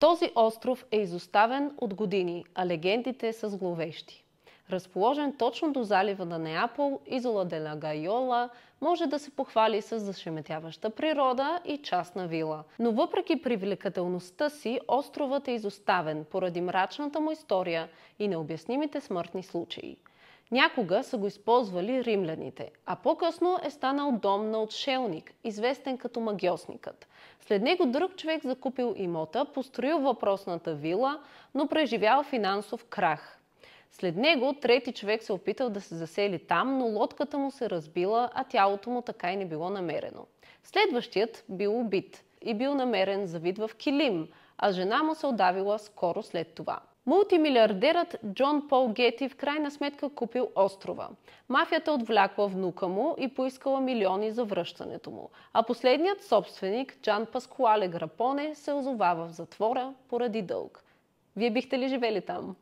Този остров е изоставен от години, а легендите са зловещи. Разположен точно до залива на Неапол, изола ла Гайола може да се похвали с зашеметяваща природа и частна вила. Но въпреки привлекателността си, островът е изоставен поради мрачната му история и необяснимите смъртни случаи – Някога са го използвали римляните, а по-късно е станал дом на отшелник, известен като магиосникът. След него друг човек закупил имота, построил въпросната вила, но преживял финансов крах. След него трети човек се опитал да се засели там, но лодката му се разбила, а тялото му така и не било намерено. Следващият бил убит и бил намерен завид в килим, а жена му се отдавила скоро след това. Мултимилиардерът Джон Пол Гети в крайна сметка купил острова. Мафията отвлякла внука му и поискала милиони за връщането му. А последният собственик, Джан Паскуале Грапоне, се озовава в затвора поради дълг. Вие бихте ли живели там?